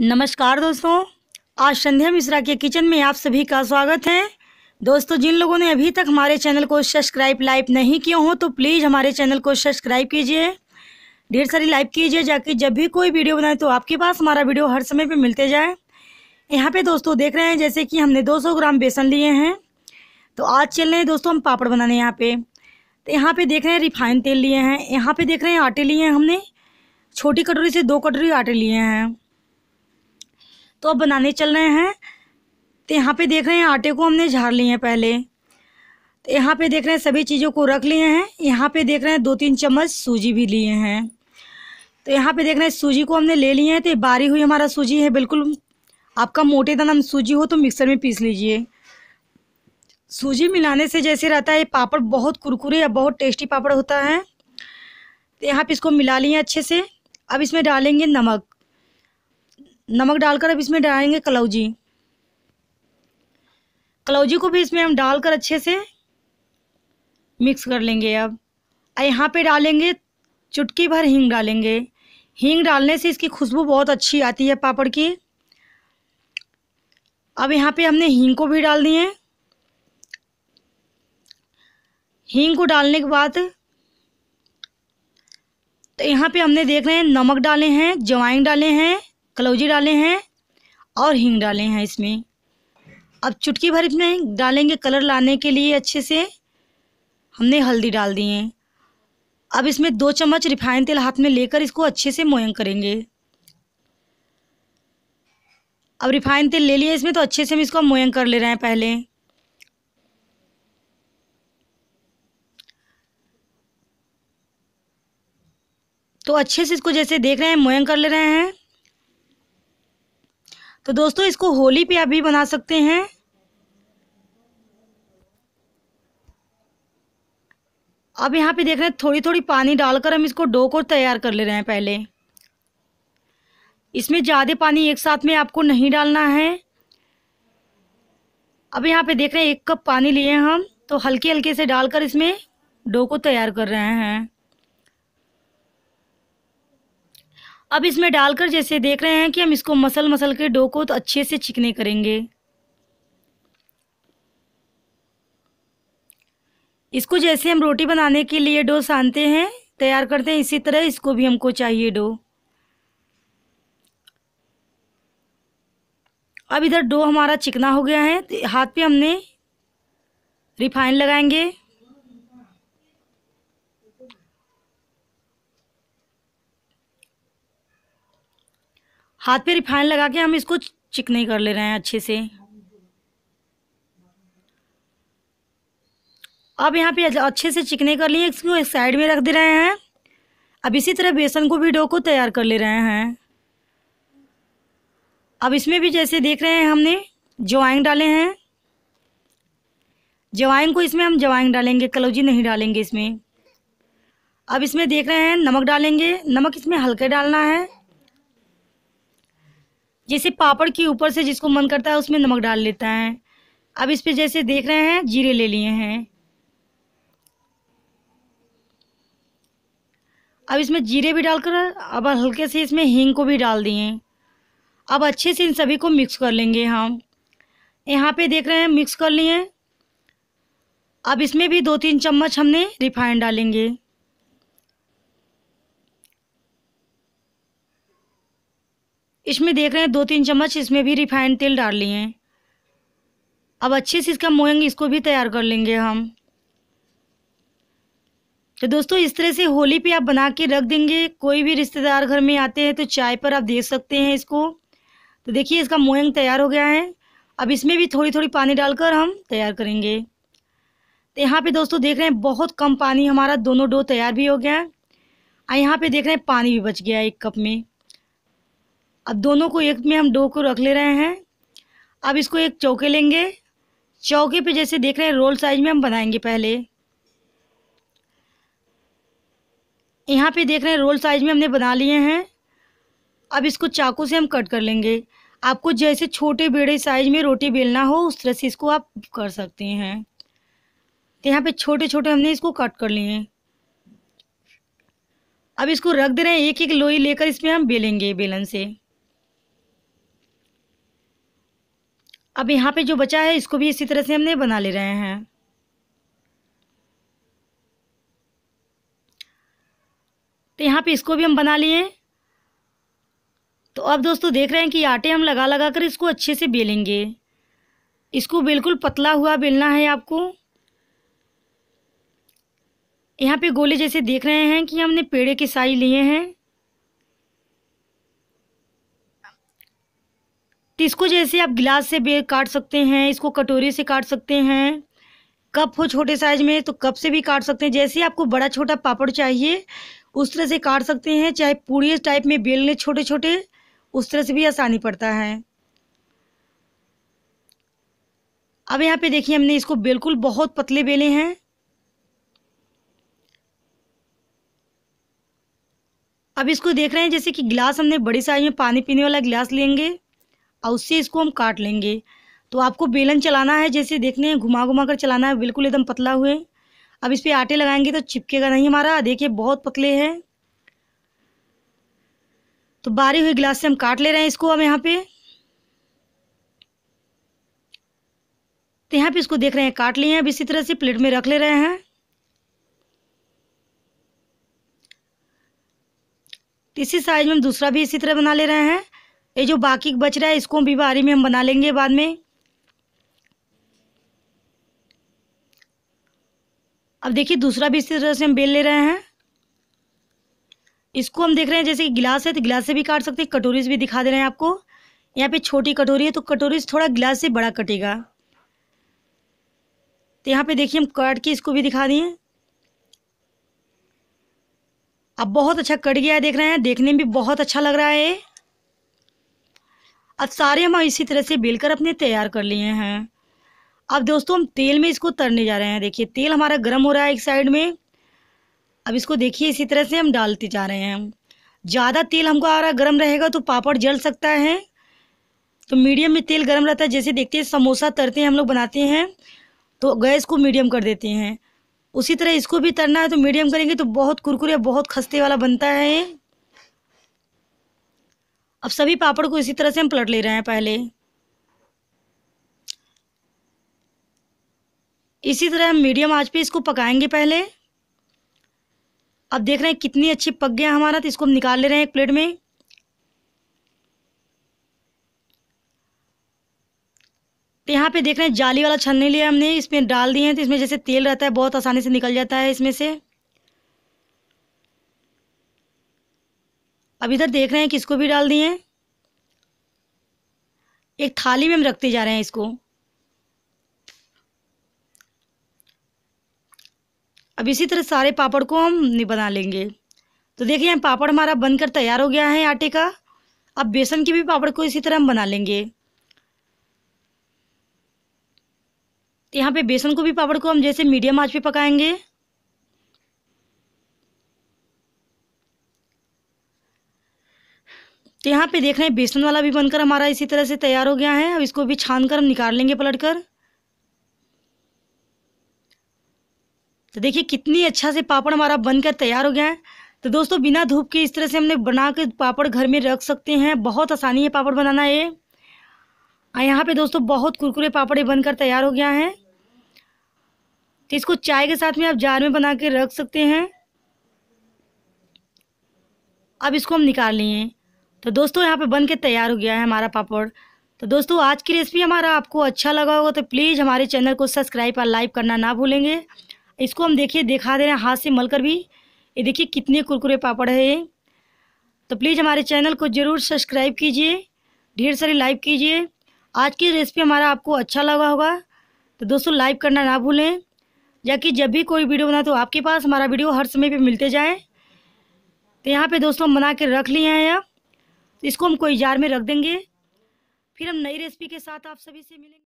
नमस्कार दोस्तों आज संध्या मिश्रा के किचन में आप सभी का स्वागत है दोस्तों जिन लोगों ने अभी तक हमारे चैनल को सब्सक्राइब लाइव नहीं किया हो तो प्लीज़ हमारे चैनल को सब्सक्राइब कीजिए ढेर सारी लाइव कीजिए जाकि जब भी कोई वीडियो बनाए तो आपके पास हमारा वीडियो हर समय पर मिलते जाए यहाँ पे दोस्तों देख रहे हैं जैसे कि हमने 200 ग्राम बेसन लिए हैं तो आज चल रहे हैं दोस्तों हम पापड़ बनाने यहाँ पे तो यहाँ पे देख रहे हैं रिफाइन तेल लिए हैं यहाँ पे देख रहे हैं आटे लिए हैं हमने छोटी कटोरी से दो कटोरी आटे लिए हैं तो अब बनाने चल रहे हैं तो यहाँ पे देख रहे हैं आटे को हमने झाड़ लिए हैं पहले तो यहाँ पे देख रहे हैं सभी चीज़ों को रख लिए हैं यहाँ पे देख रहे हैं दो तीन चम्मच सूजी भी लिए हैं तो यहाँ पे देख रहे हैं सूजी को हमने ले लिए हैं तो बारी हुई हमारा सूजी है बिल्कुल आपका मोटे दाना सूजी हो तो मिक्सर में पीस लीजिए सूजी मिलाने से जैसे रहता है पापड़ बहुत कुरकुरे या बहुत टेस्टी पापड़ होता है तो यहाँ पे इसको मिला लिए अच्छे से अब इसमें डालेंगे नमक नमक डालकर अब इसमें डालेंगे कलौजी कलौजी को भी इसमें हम डालकर अच्छे से मिक्स कर लेंगे अब यहाँ पे डालेंगे चुटकी भर हींग डालेंगे हींग डालने से इसकी खुशबू बहुत अच्छी आती है पापड़ की अब यहाँ पे हमने हींग को भी डाल दिए हींग को डालने के बाद तो यहाँ पे हमने देख रहे हैं नमक डाले हैं जवाइन डाले हैं कलौजी डाले हैं और हींग डाले हैं इसमें अब चुटकी भर इसमें डालेंगे कलर लाने के लिए अच्छे से हमने हल्दी डाल दी है अब इसमें दो चम्मच रिफाइन तेल हाथ में लेकर इसको अच्छे से मोयंग करेंगे अब रिफाइन तेल ले लिया इसमें तो अच्छे से हम इसको मोयंग कर ले रहे हैं पहले तो अच्छे से इसको जैसे देख रहे हैं मोयंग कर ले रहे हैं तो दोस्तों इसको होली पे आप भी बना सकते हैं अब यहाँ पे देख रहे हैं थोड़ी थोड़ी पानी डालकर हम इसको डो को तैयार कर ले रहे हैं पहले इसमें ज़्यादा पानी एक साथ में आपको नहीं डालना है अब यहाँ पे देख रहे हैं एक कप पानी लिए हम तो हल्के हल्के से डालकर इसमें डो को तैयार कर रहे हैं अब इसमें डालकर जैसे देख रहे हैं कि हम इसको मसल मसल के डो को तो अच्छे से चिकने करेंगे इसको जैसे हम रोटी बनाने के लिए डो सानते हैं तैयार करते हैं इसी तरह इसको भी हमको चाहिए डो अब इधर डो हमारा चिकना हो गया है तो हाथ पे हमने रिफाइन लगाएंगे हाथ पे रिफाइन लगा के हम इसको चिकने कर ले रहे हैं अच्छे से अब यहाँ पे अच्छे से चिकने कर लिए इसको एक साइड में रख दे रहे हैं अब इसी तरह बेसन को भी डो को तैयार कर ले रहे हैं अब इसमें भी जैसे देख रहे हैं हमने जवाइन डाले हैं जवाइन को इसमें हम जवाइन डालेंगे कलौजी नहीं डालेंगे इसमें अब इसमें देख रहे हैं नमक डालेंगे नमक इसमें हल्के डालना है जैसे पापड़ के ऊपर से जिसको मन करता है उसमें नमक डाल लेता है अब इस पर जैसे देख रहे हैं जीरे ले लिए हैं अब इसमें जीरे भी डालकर अब हल्के से इसमें हींग को भी डाल दिए अब अच्छे से इन सभी को मिक्स कर लेंगे हम यहाँ पे देख रहे हैं मिक्स कर लिए अब इसमें भी दो तीन चम्मच हमने रिफाइंड डालेंगे इसमें देख रहे हैं दो तीन चम्मच इसमें भी रिफाइंड तेल डाल लिए अब अच्छे से इसका मोयंग इसको भी तैयार कर लेंगे हम तो दोस्तों इस तरह से होली पे आप बना के रख देंगे कोई भी रिश्तेदार घर में आते हैं तो चाय पर आप देख सकते हैं इसको तो देखिए इसका मोयंग तैयार हो गया है अब इसमें भी थोड़ी थोड़ी पानी डालकर हम तैयार करेंगे तो यहाँ पे दोस्तों देख रहे हैं बहुत कम पानी हमारा दोनों डो तैयार भी हो गया है और यहाँ पे देख रहे हैं पानी भी बच गया है एक कप में अब दोनों को एक में हम डो को रख ले रहे हैं अब इसको एक चौके लेंगे चौके पे जैसे देख रहे हैं रोल साइज में हम बनाएंगे पहले यहाँ पे देख रहे हैं रोल साइज में हमने बना लिए हैं अब इसको चाकू से हम कट कर लेंगे आपको जैसे छोटे बेड़े साइज में रोटी बेलना हो उस तरह से इसको आप कर सकते हैं तो यहाँ पे छोटे छोटे हमने इसको कट कर लिए अब इसको रख दे रहे हैं एक एक लोई लेकर इसमें हम बेलेंगे बेलन से अब यहाँ पे जो बचा है इसको भी इसी तरह से हमने बना ले रहे हैं तो यहाँ पे इसको भी हम बना लिए तो अब दोस्तों देख रहे हैं कि आटे हम लगा लगा कर इसको अच्छे से बेलेंगे इसको बिल्कुल पतला हुआ बेलना है आपको यहाँ पे गोले जैसे देख रहे हैं कि हमने पेड़े के साई लिए हैं तो इसको जैसे आप गिलास से बेर काट सकते हैं इसको कटोरी से काट सकते हैं कप हो छोटे साइज में तो कप से भी काट सकते हैं जैसे आपको बड़ा छोटा पापड़ चाहिए उस तरह से काट सकते हैं चाहे पूड़ी टाइप में बेल लें छोटे छोटे उस तरह से भी आसानी पड़ता है अब यहाँ पे देखिए हमने इसको बिल्कुल बहुत पतले बेले हैं अब इसको देख रहे हैं जैसे कि गिलास हमने बड़े साइज में पानी पीने वाला गिलास लेंगे और उससे इसको हम काट लेंगे तो आपको बेलन चलाना है जैसे देखने घुमा घुमा कर चलाना है बिल्कुल एकदम पतला हुए अब इस पर आटे लगाएंगे तो चिपकेगा नहीं हमारा देखिए बहुत पतले हैं तो बारी हुई गिलास से हम काट ले रहे हैं इसको हम यहाँ पे तो यहाँ पे इसको देख रहे हैं काट लिए हैं अब इसी तरह से प्लेट में रख ले रहे हैं तो इसी साइज में हम दूसरा भी इसी तरह बना ले रहे हैं ये जो बाकी बच रहा है इसको भी बारी में हम बना लेंगे बाद में अब देखिए दूसरा भी इसी तरह से हम बेल ले रहे हैं इसको हम देख रहे हैं जैसे कि गिलास है तो गिलास से भी काट सकते हैं कटोरी से भी दिखा दे रहे हैं आपको यहाँ पे छोटी कटोरी है तो कटोरी से थोड़ा गिलास से बड़ा कटेगा तो यहाँ पे देखिए हम काट के इसको भी दिखा दिए अब बहुत अच्छा कट गया है देख रहे हैं देखने में भी बहुत अच्छा लग रहा है अब सारे हम इसी तरह से बेलकर अपने तैयार कर लिए हैं अब दोस्तों हम तेल में इसको तरने जा रहे हैं देखिए तेल हमारा गर्म हो रहा है एक साइड में अब इसको देखिए इसी तरह से हम डालते जा रहे हैं ज़्यादा तेल हमको आ रहा गर्म रहेगा तो पापड़ जल सकता है तो मीडियम में तेल गर्म रहता है जैसे देखते हैं समोसा तरते हैं हम लोग बनाते हैं तो गैस को मीडियम कर देते हैं उसी तरह इसको भी तरना है तो मीडियम करेंगे तो बहुत कुरकुरे बहुत खस्ते वाला बनता है अब सभी पापड़ को इसी तरह से हम पलट ले रहे हैं पहले इसी तरह हम मीडियम आंच पे इसको पकाएंगे पहले अब देख रहे हैं कितनी अच्छी पक गया हमारा तो इसको हम निकाल ले रहे हैं एक प्लेट में तो यहाँ पे देख रहे हैं जाली वाला छन्नी लिया हमने इसमें डाल दिए हैं तो इसमें जैसे तेल रहता है बहुत आसानी से निकल जाता है इसमें से अब इधर देख रहे हैं किसको भी डाल दिए एक थाली में हम रखते जा रहे हैं इसको अब इसी तरह सारे पापड़ को हम बना लेंगे तो देखिए यहाँ पापड़ हमारा बनकर तैयार हो गया है आटे का अब बेसन के भी पापड़ को इसी तरह हम बना लेंगे यहाँ पे बेसन को भी पापड़ को हम जैसे मीडियम आंच पे पकाएंगे तो यहाँ पे देख रहे हैं बेसन वाला भी बनकर हमारा इसी तरह से तैयार हो गया है अब इसको भी छान कर हम निकाल लेंगे पलट कर तो देखिए कितनी अच्छा से पापड़ हमारा बनकर तैयार हो गया है तो दोस्तों बिना धूप के इस तरह से हमने बना के पापड़ घर में रख सकते हैं बहुत आसानी है पापड़ बनाना ये यहाँ पे दोस्तों बहुत कुरकुरे पापड़ बनकर तैयार हो गया है तो इसको चाय के साथ में आप जार में बना के रख सकते हैं अब इसको हम निकाल लिए तो दोस्तों यहाँ पे बन के तैयार हो गया है हमारा पापड़ तो दोस्तों आज की रेसिपी हमारा आपको अच्छा लगा होगा तो प्लीज़ हमारे चैनल को सब्सक्राइब और लाइक करना ना भूलेंगे इसको हम देखिए दिखा दे रहे हैं हाथ से मलकर भी ये देखिए कितने कुरकुरे पापड़ है ये तो प्लीज़ हमारे चैनल को ज़रूर सब्सक्राइब कीजिए ढेर सारी लाइक कीजिए आज की रेसिपी हमारा आपको अच्छा लगा होगा तो दोस्तों लाइक करना ना भूलें या कि जब भी कोई वीडियो बना तो आपके पास हमारा वीडियो हर समय पे मिलते जाए तो यहाँ पे दोस्तों बना के रख लिए हैं अब इसको हम कोई जार में रख देंगे फिर हम नई रेसिपी के साथ आप सभी से मिलेंगे